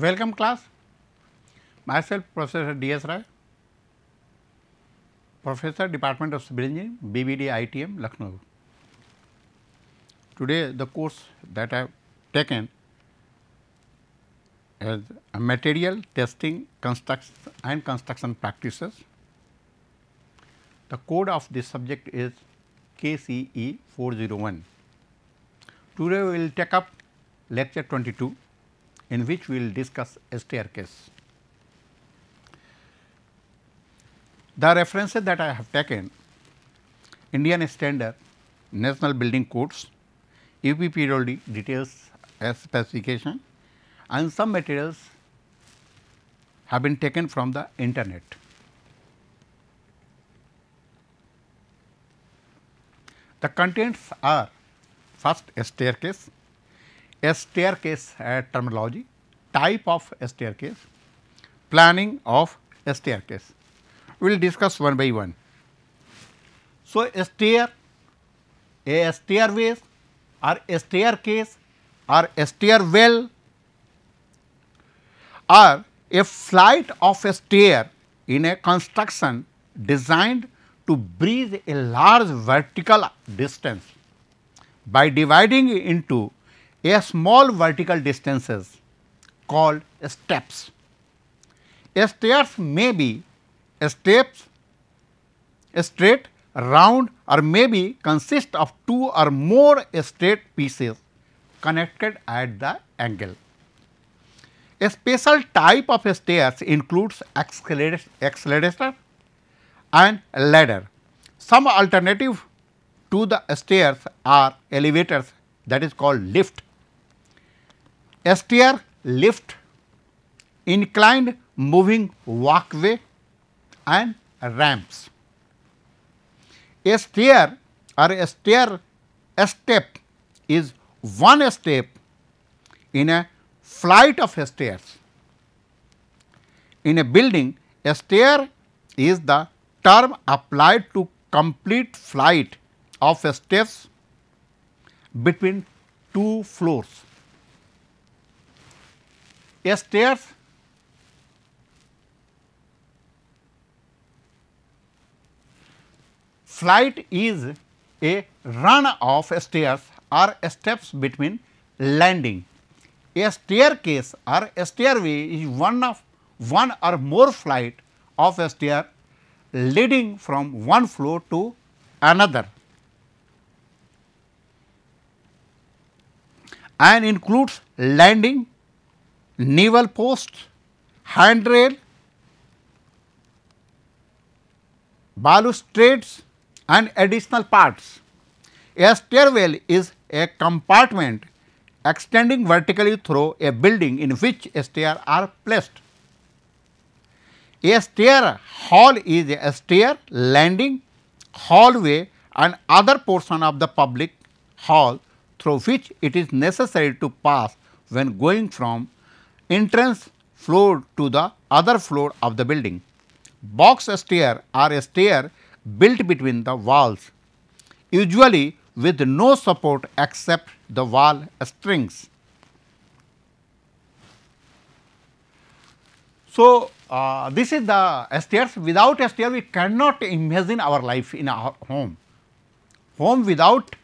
Welcome class, myself Professor D. S. Rai, Professor Department of Civil Engineering, BBD ITM, Lucknow. Today the course that I have taken is material testing construction and construction practices. The code of this subject is KCE 401. Today we will take up lecture 22 in which we will discuss a staircase. The references that I have taken Indian Standard, National Building Codes, UPPWD details as specification and some materials have been taken from the internet. The contents are first a staircase, a staircase uh, terminology, type of a staircase, planning of a staircase. We will discuss one by one. So, a stair, a stairways or a staircase or a stairwell or a flight of a stair in a construction designed to bridge a large vertical distance by dividing into a small vertical distances called steps. Stairs may be steps, straight, round or maybe consist of two or more straight pieces connected at the angle. A special type of stairs includes accelerator and ladder. Some alternative to the stairs are elevators that is called lift stair lift, inclined moving walkway and ramps. A stair or a stair a step is one step in a flight of stairs. In a building, a stair is the term applied to complete flight of steps between two floors. A dear? Flight is a run of stairs or steps between landing. A staircase or a stairway is one of one or more flight of a stair leading from one floor to another and includes landing, naval post, handrail, balustrades and additional parts. A stairwell is a compartment extending vertically through a building in which stairs are placed. A stair hall is a stair, landing, hallway and other portion of the public hall through which it is necessary to pass when going from entrance floor to the other floor of the building. Box stair are a stair built between the walls, usually with no support except the wall strings. So, uh, this is the stairs. Without a stair, we cannot imagine our life in our home. Home without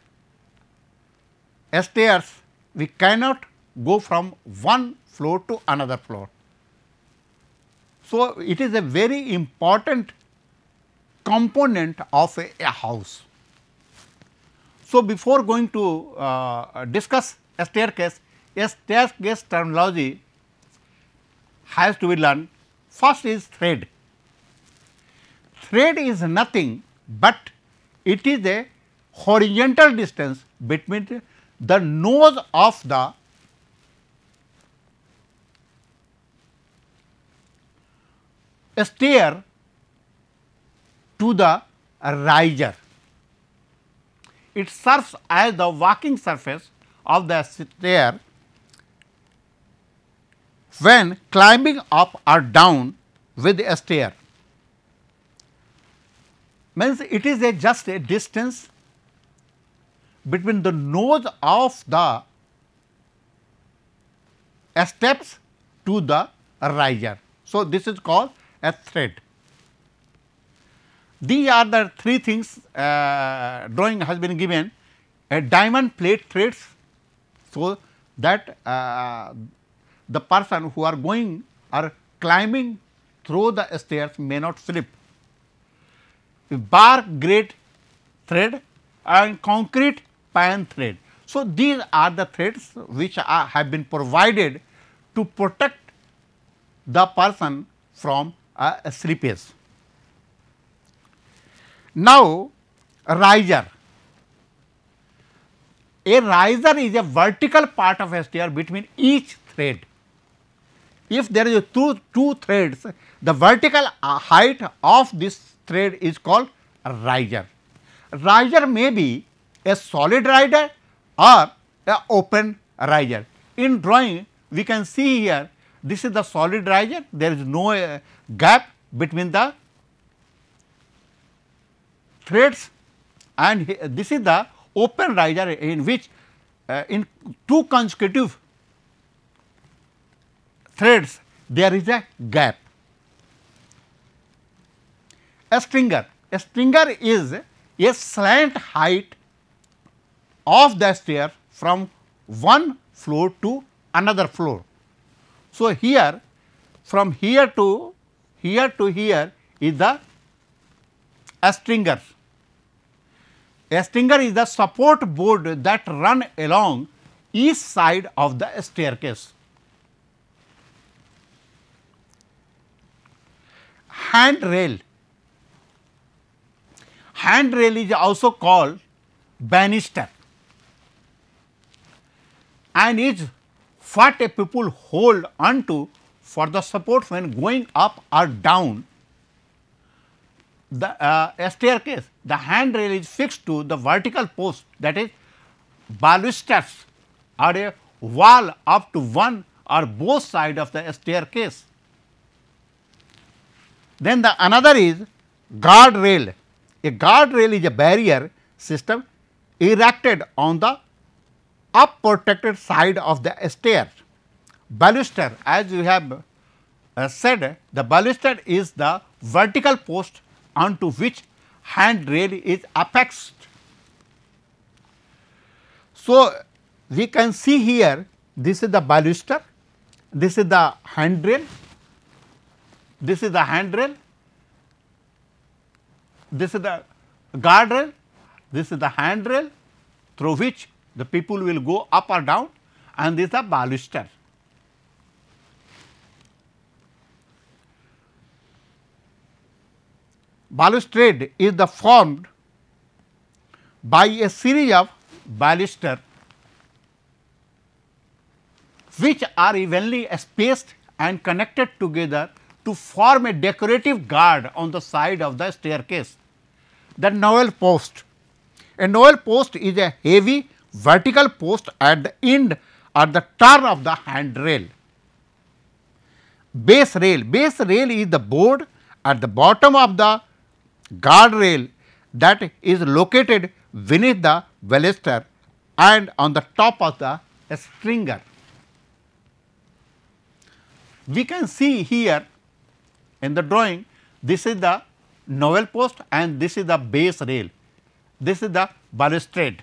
stairs, we cannot go from one flow to another flow. So, it is a very important component of a, a house. So, before going to uh, discuss a staircase, a staircase terminology has to be learned. First is thread. Thread is nothing but it is a horizontal distance between the nose of the stair to the riser. It serves as the walking surface of the stair when climbing up or down with a stair. Means it is a just a distance between the nose of the steps to the riser. So, this is called a thread. These are the three things uh, drawing has been given a diamond plate threads. So, that uh, the person who are going or climbing through the stairs may not slip. A bar grate thread and concrete pan thread. So, these are the threads which are, have been provided to protect the person from uh, slippage. Now, a riser. A riser is a vertical part of a stair between each thread. If there is two, two threads, the vertical uh, height of this thread is called riser. Riser may be a solid riser or an open riser. In drawing, we can see here this is the solid riser, there is no uh, gap between the threads and this is the open riser in which uh, in two consecutive threads there is a gap. A stringer, a stringer is a slant height of the stair from one floor to another floor. So, here from here to here to here is the a stringer. A stringer is the support board that run along each side of the staircase. Handrail. Handrail is also called banister and is what a people hold onto for the support when going up or down the uh, staircase. The handrail is fixed to the vertical post that is balusters or a wall up to one or both side of the staircase. Then the another is guard rail. A guard rail is a barrier system erected on the up protected side of the stair. Baluster as we have uh, said the baluster is the vertical post onto which handrail is apexed. So, we can see here this is the baluster, this is the handrail, this is the handrail, this is the guardrail, this is the handrail through which the people will go up or down and this is a baluster. Balustrade is the formed by a series of baluster which are evenly spaced and connected together to form a decorative guard on the side of the staircase. The novel post. A novel post is a heavy vertical post at the end or the turn of the handrail. Base rail, base rail is the board at the bottom of the guardrail that is located beneath the baluster and on the top of the stringer. We can see here in the drawing this is the novel post and this is the base rail, this is the balustrade.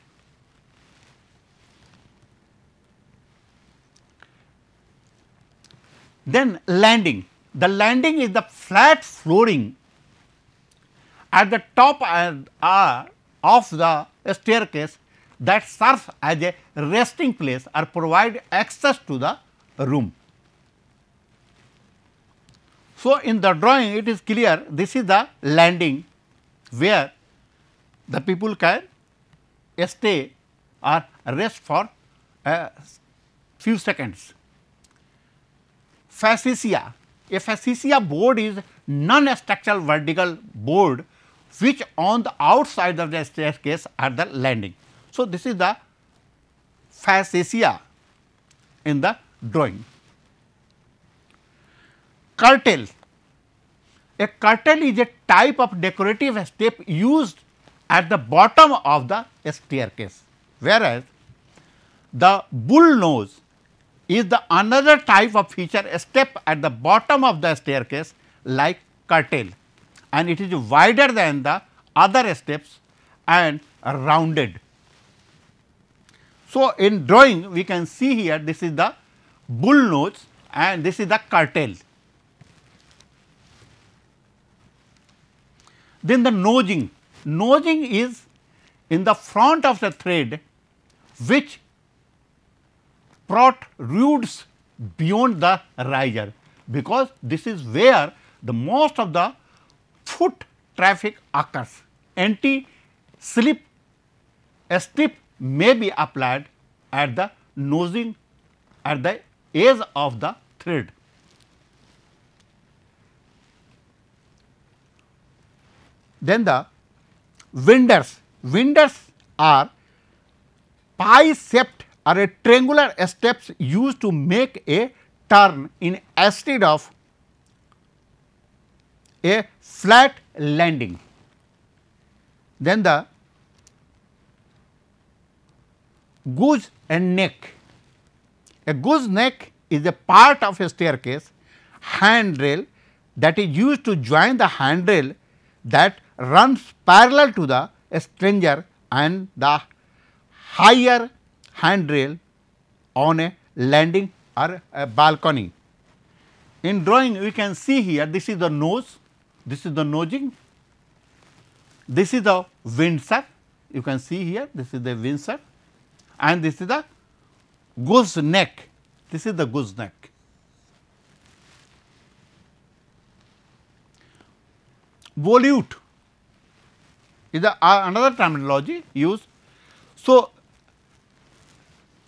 Then landing, the landing is the flat flooring at the top uh, of the staircase that serves as a resting place or provide access to the room. So, in the drawing it is clear this is the landing where the people can stay or rest for a few seconds fascicia. A fascicia board is non-structural vertical board which on the outside of the staircase are the landing. So, this is the fascicia in the drawing. Curtail. A curtail is a type of decorative step used at the bottom of the staircase, whereas the bull nose is the another type of feature step at the bottom of the staircase like curtail and it is wider than the other steps and rounded. So, in drawing we can see here this is the bull nose and this is the curtail. Then the nosing, nosing is in the front of the thread which brought roots beyond the riser because this is where the most of the foot traffic occurs. Anti-slip strip may be applied at the nosing at the edge of the thread. Then the winders, winders are pie shaped are a triangular steps used to make a turn in instead of a flat landing. Then the goose and neck. A goose neck is a part of a staircase handrail that is used to join the handrail that runs parallel to the stranger and the higher handrail on a landing or a balcony. In drawing we can see here this is the nose, this is the nosing, this is the windsock you can see here this is the windsock and this is the goose neck, this is the goose neck. Volute is the uh, another terminology used. So,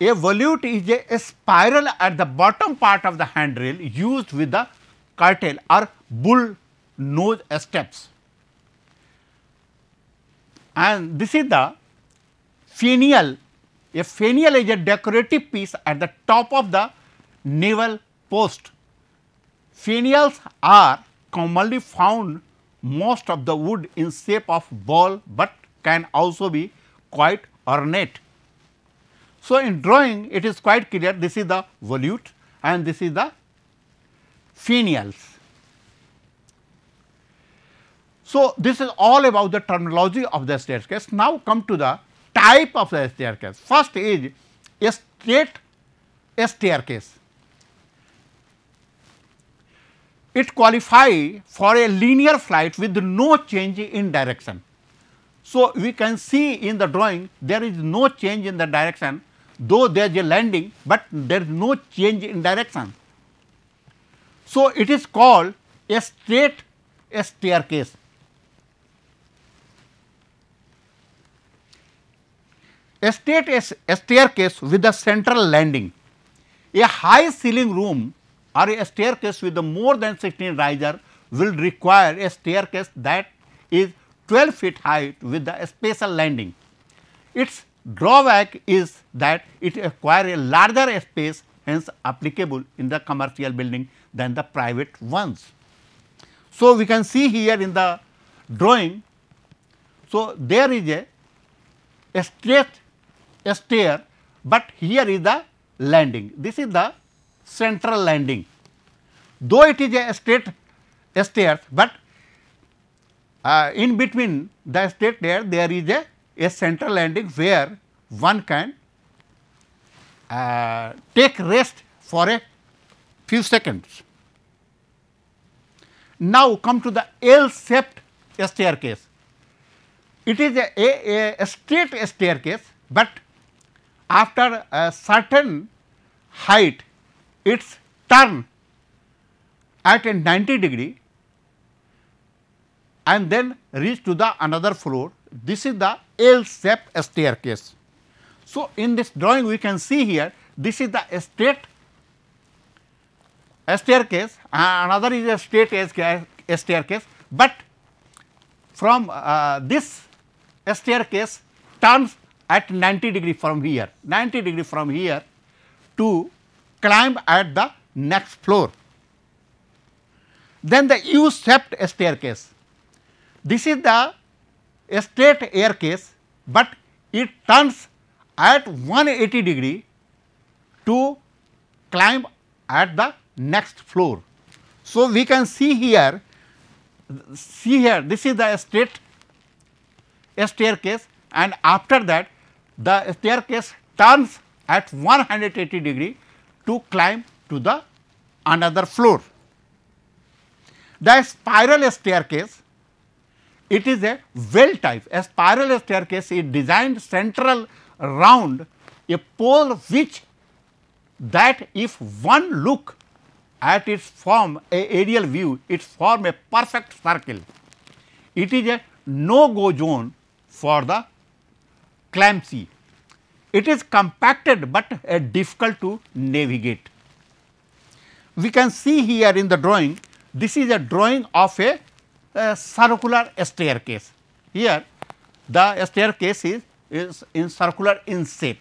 a volute is a spiral at the bottom part of the handrail used with the curtail or bull nose steps. And this is the finial. A finial is a decorative piece at the top of the naval post. Finials are commonly found most of the wood in shape of ball, but can also be quite ornate. So, in drawing it is quite clear this is the volute and this is the finials. So, this is all about the terminology of the staircase. Now, come to the type of the staircase. First is a straight a staircase. It qualify for a linear flight with no change in direction. So, we can see in the drawing there is no change in the direction though there is a landing, but there is no change in direction. So, it is called a straight staircase. A straight staircase with a central landing. A high ceiling room or a staircase with a more than 16 riser will require a staircase that is 12 feet high with a spatial landing. Its Drawback is that it acquires a larger space hence applicable in the commercial building than the private ones. So, we can see here in the drawing, so there is a, a straight a stair, but here is the landing. This is the central landing. Though it is a straight a stair, but uh, in between the straight stair there is a a central landing where one can uh, take rest for a few seconds. Now, come to the L-shaped staircase. It is a, a, a, straight staircase, but after a certain height, its turn at a 90 degree and then reach to the another floor this is the L-shaped staircase. So, in this drawing we can see here this is the straight staircase uh, another is a straight staircase, but from uh, this staircase turns at 90 degree from here 90 degree from here to climb at the next floor. Then the U-shaped staircase this is the a straight air case, but it turns at 180 degree to climb at the next floor. So, we can see here, see here this is the straight a staircase and after that the staircase turns at 180 degree to climb to the another floor. The spiral staircase it is a well type, as spiral staircase It designed central round a pole which that if one look at its form a aerial view, it form a perfect circle. It is a no-go zone for the clamsy. It is compacted, but uh, difficult to navigate. We can see here in the drawing, this is a drawing of a a circular staircase. Here the staircase is, is in circular in shape.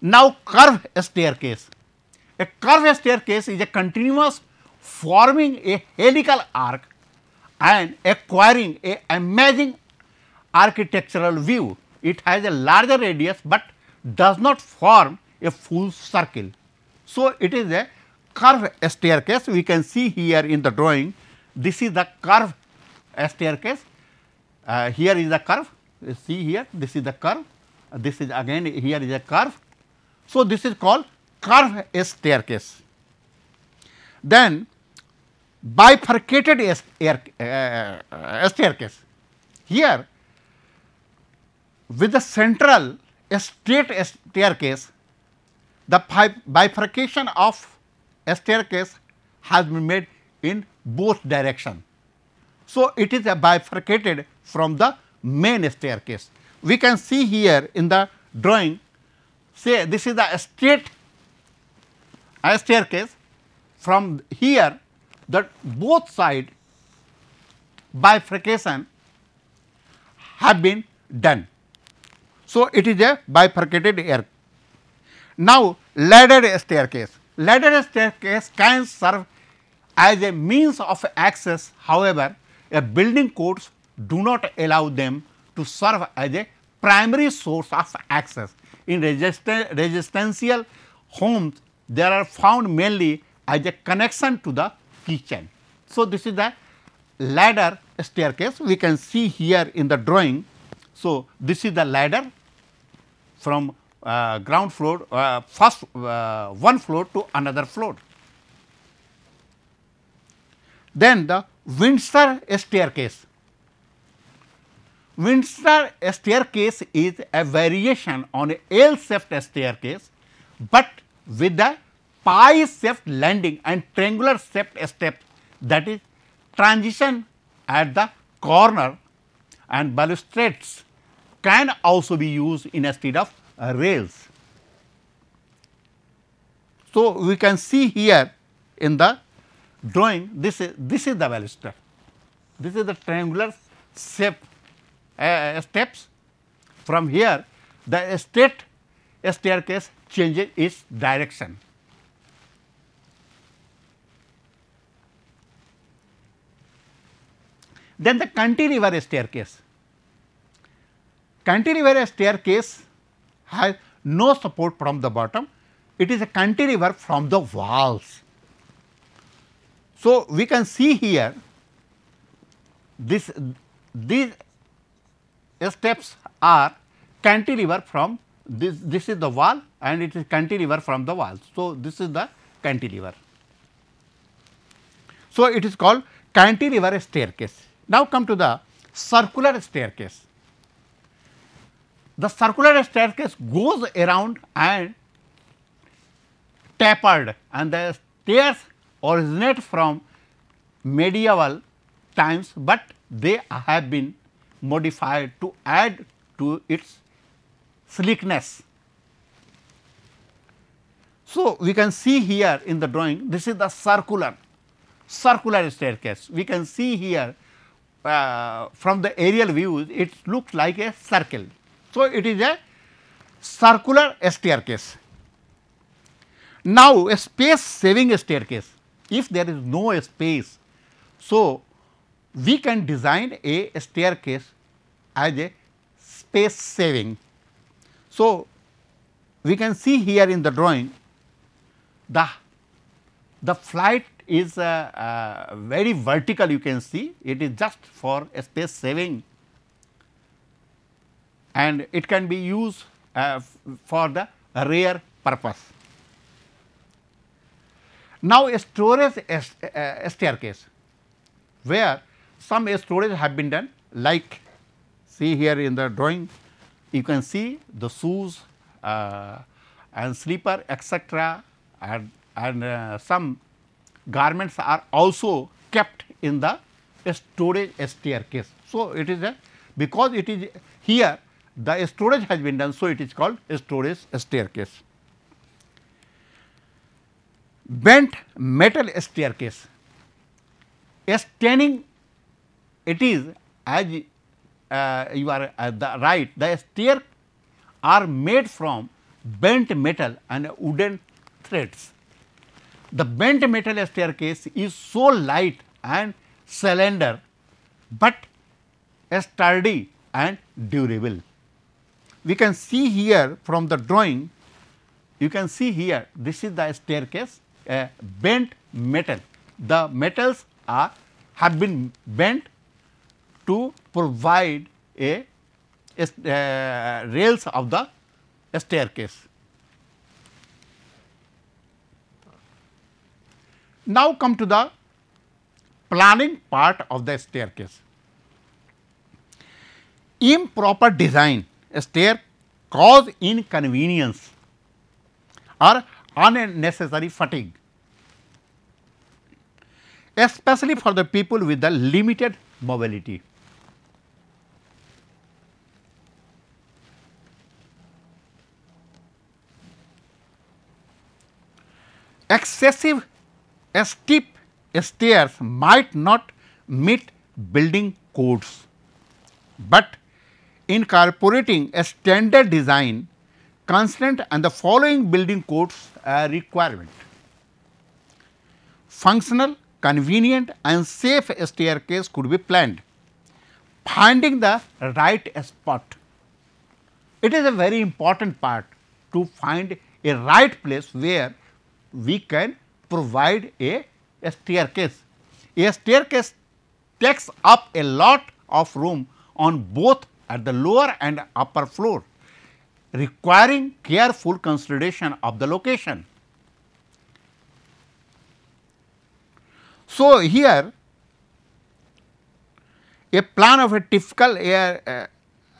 Now curved staircase. A curved staircase is a continuous forming a helical arc and acquiring a amazing architectural view. It has a larger radius, but does not form a full circle. So, it is a curved staircase. We can see here in the drawing, this is the curved staircase. Uh, here is the curve, you see here, this is the curve, this is again here is a curve. So, this is called curved staircase. Then bifurcated uh, uh, staircase. Here with the central straight staircase, the bifurcation of a staircase has been made in both direction. So, it is bifurcated from the main staircase. We can see here in the drawing say this is the straight a staircase from here that both side bifurcation have been done. So, it is a bifurcated air. Now, ladder staircase. Ladder staircase can serve as a means of access, however, a building codes do not allow them to serve as a primary source of access. In residential homes, they are found mainly as a connection to the kitchen. So, this is the ladder staircase we can see here in the drawing. So, this is the ladder from uh, ground floor uh, first uh, one floor to another floor. Then the Windsor staircase. Windsor staircase is a variation on a L-shaped staircase, but with a pie-shaped landing and triangular-shaped step that is transition at the corner and balustrades can also be used instead of uh, rails. So, we can see here in the drawing this is this is the baluster, this is the triangular shape uh, steps. From here the straight staircase changes its direction. Then the cantilever staircase. Cantilever staircase has no support from the bottom, it is a cantilever from the walls. So, we can see here this these steps are cantilever from this this is the wall and it is cantilever from the wall. So, this is the cantilever. So, it is called cantilever staircase. Now, come to the circular staircase the circular staircase goes around and tapered and the stairs originate from medieval times, but they have been modified to add to its sleekness. So, we can see here in the drawing this is the circular circular staircase. We can see here uh, from the aerial view; it looks like a circle. So, it is a circular staircase. Now, a space saving staircase, if there is no space, so we can design a staircase as a space saving. So, we can see here in the drawing the, the flight is uh, uh, very vertical you can see it is just for space saving and it can be used uh, for the rare purpose. Now, a storage uh, uh, staircase where some storage have been done like see here in the drawing you can see the shoes uh, and sleeper etc and, and uh, some garments are also kept in the storage staircase. So, it is a because it is here the storage has been done. So, it is called storage staircase. Bent metal staircase. A staining it is as uh, you are at uh, the right the stair are made from bent metal and wooden threads. The bent metal staircase is so light and slender, but sturdy and durable we can see here from the drawing, you can see here this is the staircase a bent metal. The metals are have been bent to provide a, a rails of the staircase. Now come to the planning part of the staircase. Improper design stair cause inconvenience or unnecessary fatigue, especially for the people with the limited mobility. Excessive steep stairs might not meet building codes, but incorporating a standard design constant and the following building codes uh, requirement. Functional, convenient and safe staircase could be planned, finding the right spot. It is a very important part to find a right place where we can provide a, a staircase. A staircase takes up a lot of room on both at the lower and upper floor requiring careful consideration of the location. So, here a plan of a typical air, uh,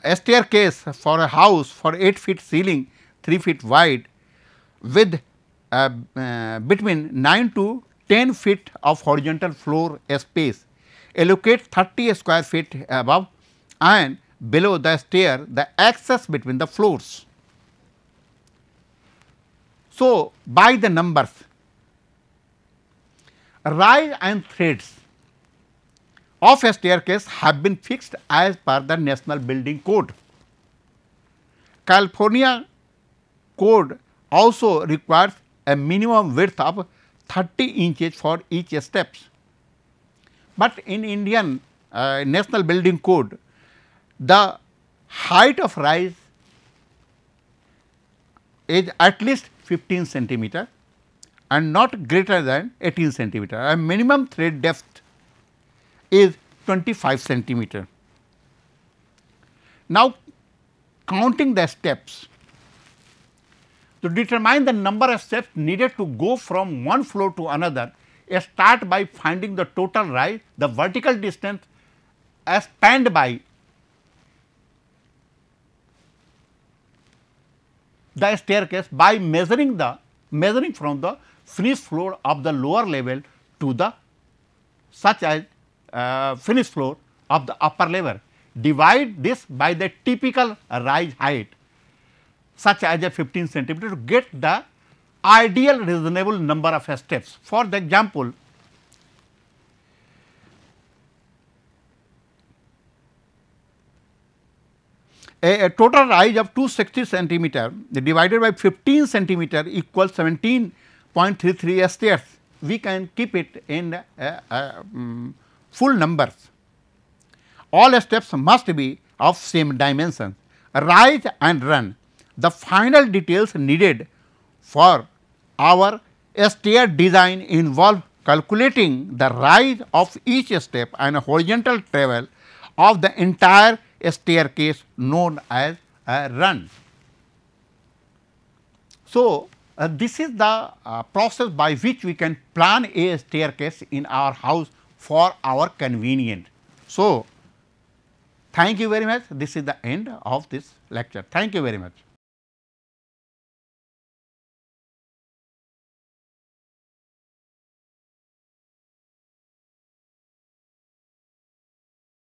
a staircase for a house for 8 feet ceiling 3 feet wide with uh, uh, between 9 to 10 feet of horizontal floor space allocate 30 square feet above and below the stair the access between the floors. So, by the numbers rise and threads of a staircase have been fixed as per the National Building Code. California code also requires a minimum width of 30 inches for each steps. But in Indian uh, National Building Code, the height of rise is at least 15 centimeter and not greater than 18 centimeter and minimum thread depth is 25 centimeter. Now, counting the steps to determine the number of steps needed to go from one floor to another, start by finding the total rise, the vertical distance as uh, spanned by the staircase by measuring the measuring from the finished floor of the lower level to the such as uh, finished floor of the upper level. Divide this by the typical rise height such as a 15 centimeter to get the ideal reasonable number of steps. For the example, a, a total rise of 260 centimeter divided by 15 centimeter equals 17.33 stairs. We can keep it in uh, uh, um, full numbers. All steps must be of same dimension. Rise and run. The final details needed for our stair design involve calculating the rise of each step and horizontal travel of the entire a staircase known as a run. So, uh, this is the uh, process by which we can plan a staircase in our house for our convenience. So, thank you very much. This is the end of this lecture. Thank you very much.